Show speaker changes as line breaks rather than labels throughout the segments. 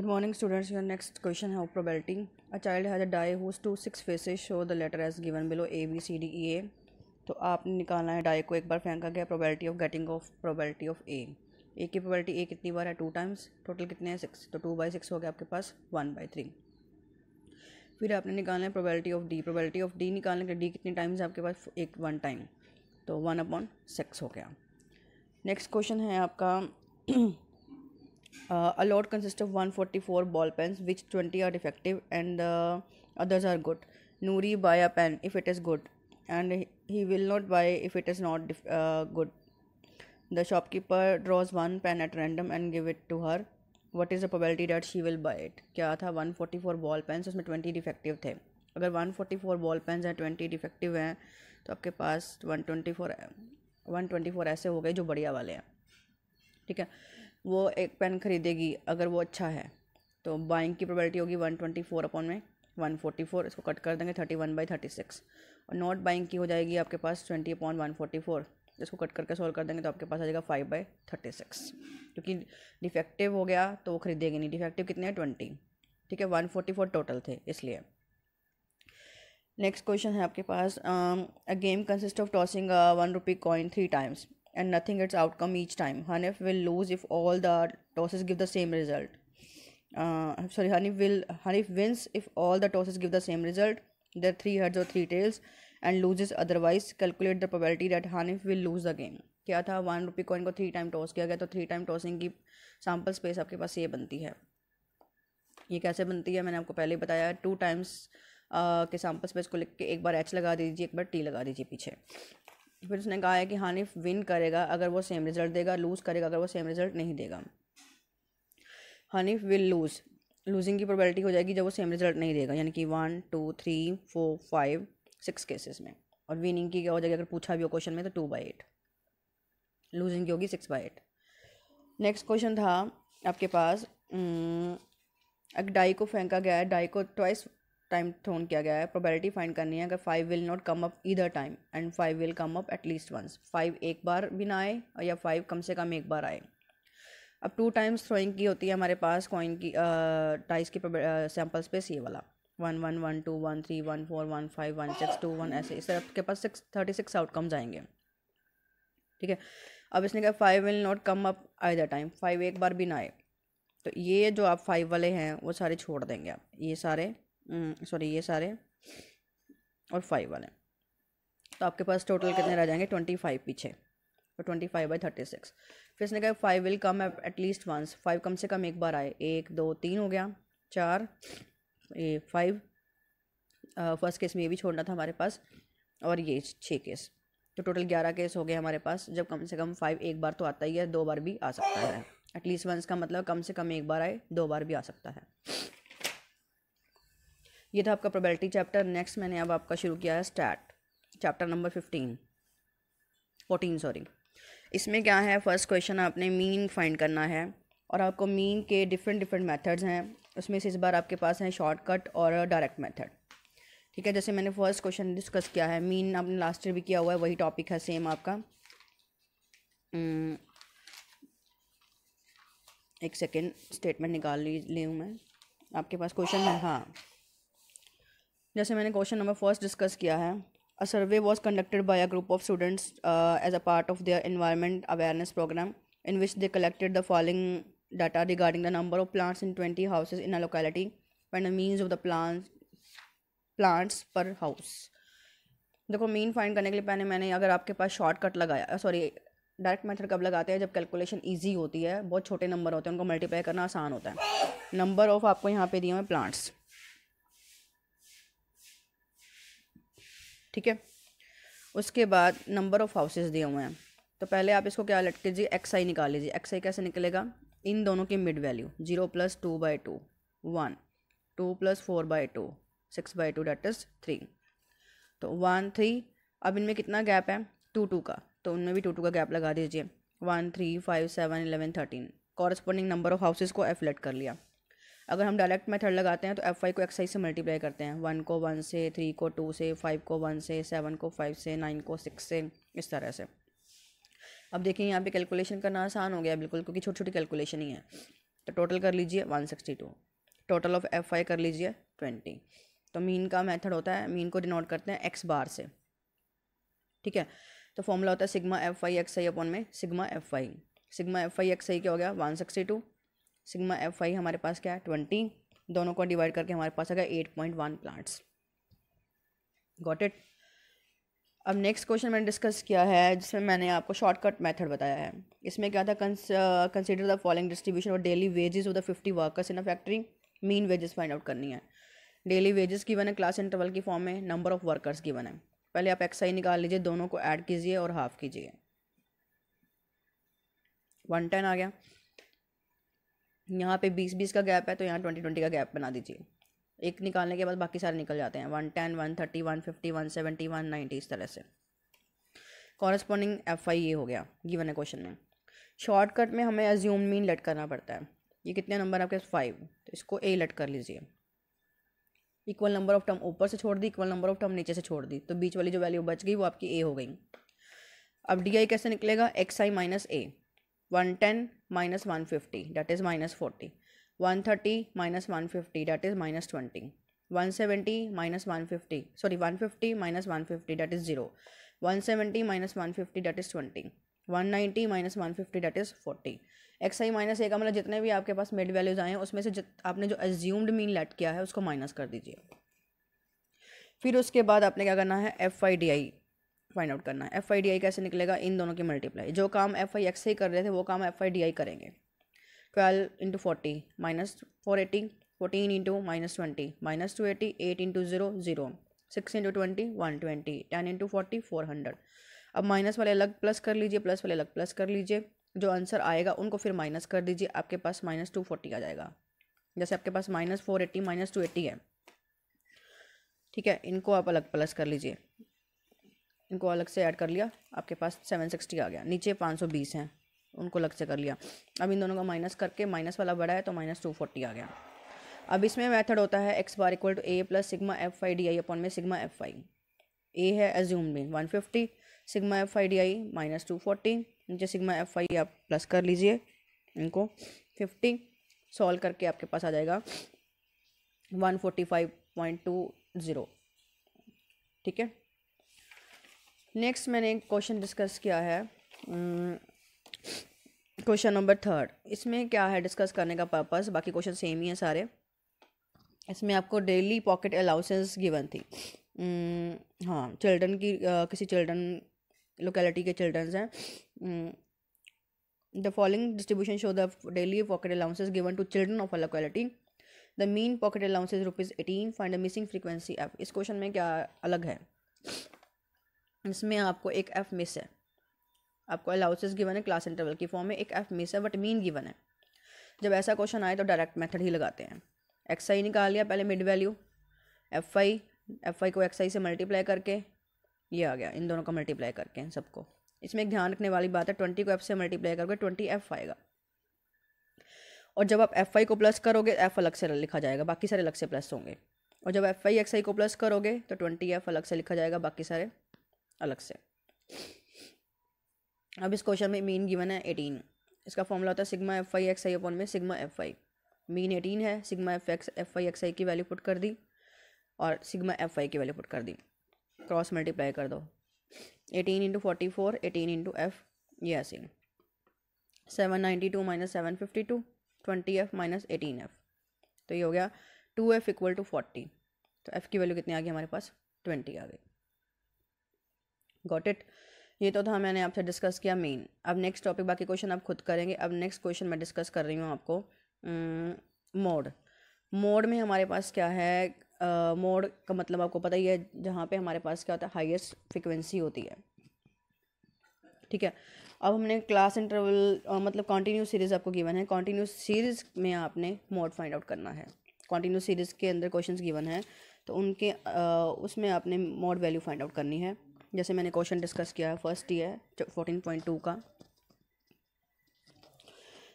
Good morning students your next question है probability a child has a die whose two six faces show the letter as given below A B C D E A तो आपने निकालना है die को एक बार फेंका गया probability of getting of probability of A A की प्रोबेबिलिटी ए कितनी बार है टू टाइम्स टोटल कितने हैं सिक्स तो टू बाई सिक्स हो गया आपके पास वन बाई थ्री फिर आपने निकालना है probability of D probability of D निकालने के डी कितनी टाइम्स है आपके पास एक वन टाइम तो वन अपॉन सिक्स हो गया नेक्स्ट क्वेश्चन है आपका Uh, a lot consists of 144 ball pens, which 20 are defective and the uh, others are good. Nuri buy a pen if it is good, and he will not buy if it is not def- uh, good. The shopkeeper draws one pen at random and give it to her. What is the probability that she will buy it? क्या था 144 ball pens उसमें 20 defective थे अगर 144 ball pens हैं 20 defective हैं तो आपके पास 124 124 ऐसे हो गए जो बढ़िया वाले हैं ठीक है वो एक पेन खरीदेगी अगर वो अच्छा है तो बाइंग की प्रोबेबिलिटी होगी वन ट्वेंटी फोर अपॉन में वन फोर्टी फोर इसको कट कर देंगे thirty one by thirty six और नॉट बाइंग की हो जाएगी आपके पास twenty upon one forty four इसको कट करके सोल्व कर देंगे तो आपके पास आ जाएगा फाइव बाई थर्टी सिक्स क्योंकि डिफेक्टिव हो गया तो वो खरीदेगी नहीं डिफेक्टिव कितने हैं ट्वेंटी ठीक है वन फोर्टी फोर टोटल थे इसलिए नेक्स्ट क्वेश्चन है आपके पास a game consist of tossing one rupee coin three times and nothing its outcome each time. Hanif will lose if all the tosses give the same result. Uh, sorry, Hanif will Hanif wins if all the tosses give the same result. There three heads or three tails, and loses otherwise. Calculate the probability that Hanif will lose the game. क्या था one rupee coin को three time toss किया गया तो three time tossing की sample space आपके पास ये बनती है ये कैसे बनती है मैंने आपको पहले ही बताया टू टाइम्स के सैम्पल स्पेस को लिख के एक बार एच लगा दीजिए एक बार टी लगा दीजिए पीछे फिर उसने कहा है कि हानिफ विन करेगा अगर वो सेम रिज़ल्ट देगा लूज़ करेगा अगर वो सेम रिज़ल्ट नहीं देगा हानिफ विल लूज़ लूजिंग की प्रोबेबिलिटी हो जाएगी जब वो सेम रिज़ल्ट नहीं देगा यानी कि one two three four five six cases में और विनिंग की क्या हो जाएगी अगर पूछा भी हो क्वेश्चन में तो टू बाई एट लूजिंग की होगी six by eight next question था आपके पास हम्म, एक डाई को फेंका गया है डाई को ट्वाइस टाइम थ्रोन किया गया है प्रोबेबिलिटी फाइंड करनी है अगर five will not come up either time and five will come up least once five एक बार भी ना आए या फाइव कम से कम एक बार आए अब टू टाइम्स थ्रोइंग की होती है हमारे पास कॉइन की टाइस की सैम्पल्स पे सी वाला one one one two one three one four one five one six two one ऐसे इस तरह आपके पास सिक्स थर्टी सिक्स आउटकम्स आएंगे ठीक है अब इसने कहा five will not come up either time five एक बार भी ना आए तो ये जो आप फाइव वाले हैं वो सारे छोड़ देंगे आप ये सारे सॉरी हम्म, ये सारे और फाइव वाले तो आपके पास टोटल कितने रह जाएंगे ट्वेंटी फाइव पीछे और twenty five by thirty six फिर इसने कहा five will come at least once five कम से कम एक बार आए एक दो तीन हो गया चार ये फाइव फर्स्ट केस में ये भी छोड़ना था हमारे पास और ये छः केस तो टोटल ग्यारह केस हो गए हमारे पास जब कम से कम फाइव एक बार तो आता ही है दो बार भी आ सकता है एटलीस्ट वंस का मतलब कम से कम एक बार आए दो बार भी आ सकता है ये था आपका प्रोबेबिलिटी चैप्टर नेक्स्ट मैंने अब आपका शुरू किया है stat chapter number fifteen fourteen sorry इसमें क्या है फर्स्ट क्वेश्चन आपने मीन फाइंड करना है और आपको मीन के डिफरेंट डिफरेंट मेथड्स हैं उसमें से इस बार आपके पास हैं शॉर्टकट और डायरेक्ट मेथड ठीक है जैसे मैंने फर्स्ट क्वेश्चन डिस्कस किया है मीन आपने लास्ट ईयर भी किया हुआ है वही टॉपिक है सेम आपका hmm. एक सेकेंड स्टेटमेंट निकाल ली हूँ मैं आपके पास क्वेश्चन है हाँ जैसे मैंने क्वेश्चन नंबर फर्स्ट डिस्कस किया है a survey was conducted by a group of students as a part of their environment awareness programme in which they collected the following data regarding the number of plants in twenty houses in a locality and the means of the plan plants per house देखो mean find करने के लिए पहले मैंने अगर आपके पास shortcut लगाया सॉरी डायरेक्ट मेथड कब लगाते हैं जब कैलकुलेशन ईजी होती है बहुत छोटे नंबर होते हैं उनको मल्टीप्लाई करना आसान होता है नंबर ऑफ आपको यहाँ पे दिए हुए प्लांट्स ठीक है उसके बाद नंबर ऑफ़ हाउसेस दिए हुए हैं तो पहले आप इसको क्या लटके जी एक्स आई निकाल लीजिए एक्स आई कैसे निकलेगा इन दोनों की mid value zero plus two by two one two plus four by two six by two that is three तो वन थ्री अब इनमें कितना गैप है टू टू का तो उनमें भी टू टू का गैप लगा दीजिए one three five seven eleven thirteen corresponding number of houses को एफलेट कर लिया अगर हम डायरेक्ट मेथड लगाते हैं तो एफ वाई को एक्स आई से मल्टीप्लाई करते हैं वन को वन से थ्री को टू से फाइव को वन से सेवन को फाइव से नाइन को सिक्स से इस तरह से अब देखिए यहाँ पे कैलकुलेशन करना आसान हो गया बिल्कुल क्योंकि छोटी छोटी कैलकुलेशन ही है तो टोटल कर लीजिए one sixty two total of F I कर लीजिए ट्वेंटी तो मीन का मेथड होता है मीन को डिनोट करते हैं एक्स बार से ठीक है तो फॉर्मूला होता है sigma F I X I upon में sigma F I sigma F I X I क्या हो गया one sixty two sigma F I हमारे पास क्या है ट्वेंटी दोनों को डिवाइड करके हमारे पास आ गया eight point one plants got it अब नेक्स्ट क्वेश्चन मैंने डिस्कस किया है जिसमें मैंने आपको शॉर्टकट मेथड बताया है इसमें क्या था कंसिडर द फॉलोइंग डिस्ट्रीब्यूशन और daily wages of the fifty workers in a factory mean wages find out करनी है डेली वेजेस गिवन है क्लास इंटरवल की फॉर्म में नंबर ऑफ वर्कर्स गिवन है पहले आप आई निकाल लीजिए दोनों को ऐड कीजिए और हाफ कीजिए वन टेन आ गया यहाँ पे बीस बीस का गैप है तो यहाँ ट्वेंटी ट्वेंटी का गैप बना दीजिए एक निकालने के बाद बाकी सारे निकल जाते हैं one ten one thirty one fifty one seventy one ninety इस तरह से कॉरस्पॉन्डिंग एफ आई ए हो गया गिवन है क्वेश्चन में शॉर्टकट में हमें एज्यूम मीन लट करना पड़ता है ये कितने नंबर आपके फाइव तो इसको ए लट कर लीजिए इक्वल नंबर ऑफ टर्म ऊपर से छोड़ दी इक्वल नंबर ऑफ टर्म नीचे से छोड़ दी तो बीच वाली जो वैल्यू बच गई वो आपकी ए हो गई अब डी आई कैसे निकलेगा X I minus A one ten minus one fifty that is minus forty one thirty minus one fifty that is minus twenty one seventy minus one fifty sorry one fifty minus one fifty that is zero one seventy minus one fifty that is twenty one ninety minus one fifty that is forty X I minus A का मतलब जितने भी आपके पास mid values आए हैं उसमें से आपने जो एज्यूम्ड मीन लेट किया है उसको माइनस कर दीजिए फिर उसके बाद आपने क्या करना है F I D I find out करना है एफ आई डी आई कैसे निकलेगा इन दोनों की मल्टीप्लाई जो काम एफ आई एक्स से कर रहे थे वो काम एफ आई डी आई करेंगे twelve into forty minus four eighty fourteen into minus twenty minus two eighty eight into zero zero six into twenty one twenty ten into forty four hundred अब minus वाले अलग plus कर लीजिए plus वाले अलग plus कर लीजिए जो आंसर आएगा उनको फिर माइनस कर दीजिए आपके पास माइनस टू फोर्टी आ जाएगा जैसे आपके पास minus four eighty minus two eighty है ठीक है इनको आप अलग प्लस कर लीजिए इनको अलग से ऐड कर लिया आपके पास सेवन सिक्सटी आ गया नीचे पाँच सौ बीस हैं उनको अलग से कर लिया अब इन दोनों का माइनस करके माइनस वाला बड़ा है तो माइनस टू फोर्टी आ गया अब इसमें मेथड होता है X bar equal to A plus sigma F I D I upon में सिग्मा एफ आई ए है assumed mean one fifty sigma F I D I minus two forty नीचे sigma F I आप plus कर लीजिए इनको fifty solve करके आपके पास आ जाएगा one forty five point two zero ठीक है नेक्स्ट मैंने एक क्वेश्चन डिस्कस किया है क्वेश्चन नंबर थर्ड इसमें क्या है डिस्कस करने का पर्पस बाकी क्वेश्चन सेम ही हैं सारे इसमें आपको डेली पॉकेट अलाउंसेस गिवन थी hmm, हाँ चिल्ड्रन की आ, किसी चिल्ड्रन लोकेलिटी के चिल्ड्रंस हैं the following distribution shows the daily pocket allowances given to children of a locality the mean pocket allowances rupees eighteen find the missing frequency F इस question में क्या अलग है इसमें आपको एक एफ मिस है आपको अलाउसेस गिवन है क्लास इंटरवल की फॉर्म में एक एफ मिस है बट मीन गिवन है जब ऐसा क्वेश्चन आए तो डायरेक्ट मेथड ही लगाते हैं एक्स आई निकाल लिया पहले mid value F I F I को एक्स आई से मल्टीप्लाई करके ये आ गया इन दोनों का मल्टीप्लाई करके इन सबको इसमें एक ध्यान रखने वाली बात है ट्वेंटी को एफ से मल्टीप्लाई करोगे ट्वेंटी एफ आएगा और जब आप एफ आई को प्लस करोगे एफ अलग से लिखा जाएगा बाकी सारे अलग से प्लस होंगे और जब एफ आई एक्स आई को प्लस करोगे तो ट्वेंटी एफ अलग से लिखा जाएगा बाकी सारे अलग से अब इस क्वेश्चन में मीन गिवन है एटीन इसका फॉर्मूला होता है sigma F I X I upon में sigma F I mean eighteen है sigma F X F I X I की वैल्यू पुट कर दी और सिग्मा एफ आई की वैल्यू पुट कर दी क्रॉस मल्टीप्लाई कर दो eighteen into forty four eighteen into F ये ऐसे seven ninety two minus seven fifty two twenty F minus eighteen F तो ये हो गया two F equal to forty तो एफ़ की वैल्यू कितनी आ गई हमारे पास ट्वेंटी आ गई गॉट इट ये तो था मैंने आपसे डिस्कस किया मेन अब नेक्स्ट टॉपिक बाकी क्वेश्चन आप खुद करेंगे अब नेक्स्ट क्वेश्चन मैं डिस्कस कर रही हूँ आपको hmm, मोड मोड में हमारे पास क्या है मोड uh, का मतलब आपको पता ही है जहाँ पे हमारे पास क्या होता है हाईएस्ट फ्रिक्वेंसी होती है ठीक है अब हमने क्लास इंटरवल uh, मतलब कॉन्टीन्यू सीरीज़ आपको गिवन है कॉन्टीन्यू सीरीज़ में आपने मोड फाइंड आउट करना है कॉन्टीन्यू सीरीज़ के अंदर क्वेश्चन गिवन है तो उनके uh, उसमें आपने मोड वैल्यू फाइंड आउट करनी है जैसे मैंने क्वेश्चन डिस्कस किया है first year fourteen point two का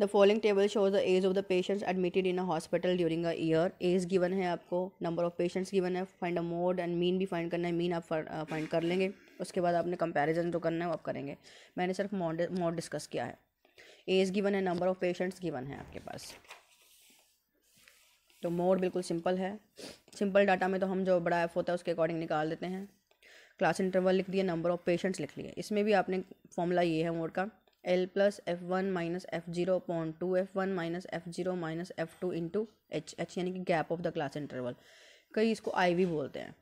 the following table shows the age of the patients admitted in a hospital during a year age given है आपको नंबर ऑफ पेशेंट्स गिवन है find a mode and mean भी find करना है mean आप find कर लेंगे उसके बाद आपने कंपेरिजन जो करना है वो आप करेंगे मैंने सिर्फ मोड मोड डिस्कस किया है एज गिवन है नंबर ऑफ पेशेंट्स गिवन है आपके पास तो मोड बिल्कुल सिंपल है सिंपल डाटा में तो हम जो बड़ा एफ होता है उसके अकॉर्डिंग निकाल देते हैं क्लास इंटरवल लिख दिया नंबर ऑफ पेशेंट्स लिख लिए इसमें भी आपने फॉर्मूला ये है मोड का L plus F one minus F zero point two F one minus F zero minus F two into H H यानी कि gap of the class interval कई इसको आई वी बोलते हैं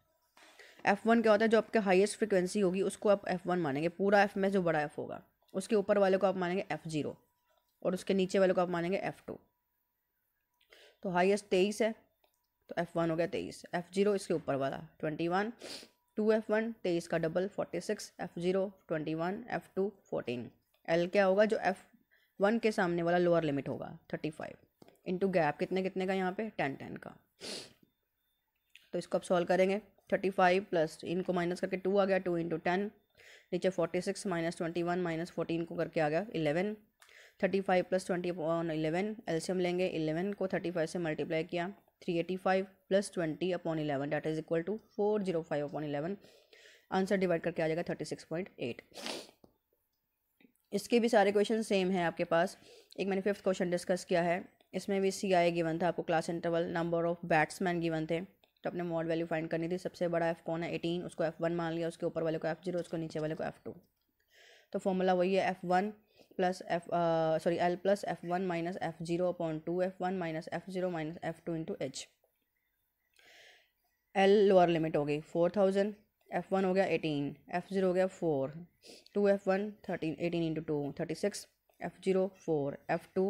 एफ़ वन क्या होता है जो आपके हाईएस्ट फ्रिक्वेंसी होगी उसको आप एफ़ वन मानेंगे पूरा एफ में जो बड़ा एफ होगा उसके ऊपर वाले को आप मानेंगे एफ़ जीरो और उसके नीचे वाले को आप मानेंगे एफ़ टू तो हाईएस्ट तेईस है तो एफ़ वन हो गया तेईस एफ़ जीरो इसके ऊपर वाला twenty one two F one तेईस का double forty six F zero twenty one F two fourteen L क्या होगा जो एफ वन के सामने वाला लोअर लिमिट होगा थर्टी फाइव इंटू गैप कितने कितने का यहाँ पे टेन टेन का तो इसको आप सॉल्व करेंगे थर्टी फाइव प्लस इनको माइनस करके टू आ गया टू इंटू टेन नीचे forty six minus twenty one minus fourteen को करके आ गया eleven thirty five plus twenty eleven एल्शियम लेंगे इलेवन को थर्टी फाइव से मल्टीप्लाई किया three eighty five plus twenty upon eleven that is equal to four zero five upon eleven answer divide करके आ जाएगा थर्टी सिक्स पॉइंट एट इसके भी सारे क्वेश्चन सेम हैं आपके पास एक मैंने फिफ्थ क्वेश्चन डिस्कस किया है इसमें भी सी आई गिवन था आपको class interval number of batsman given थे तो अपने मॉड वैल्यू फाइंड करनी थी सबसे बड़ा एफ कौन है एटीन उसको एफ वन मान लिया उसके ऊपर वाले को एफ जीरो उसको नीचे वाले को एफ टू तो फॉर्मूला वही है F one plus F sorry L plus F one minus F zero upon two F one minus F zero minus F two into H L lower limit हो गई four thousand F one हो गया eighteen F zero हो गया four two F one thirteen eighteen into two thirty six F zero four F two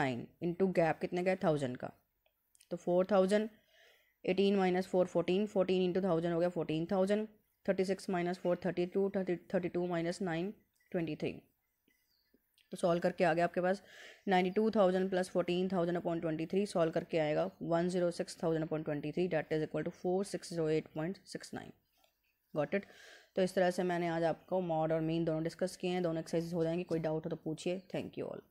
nine into gap कितने का thousand का तो four thousand eighteen minus four fourteen fourteen into thousand हो गया fourteen thousand thirty six minus four thirty two thirty thirty two minus nine twenty three तो solve करके आ गया आपके पास ninety two thousand plus fourteen thousand upon twenty three solve करके आएगा one zero six thousand upon twenty three that is equal to four six zero eight point six nine got it तो इस तरह से मैंने आज आपको मॉड और मीन दोनों डिस्कस किए हैं दोनों एक्सरसाइज हो जाएंगे कोई डाउट हो तो पूछिए थैंक यू ऑल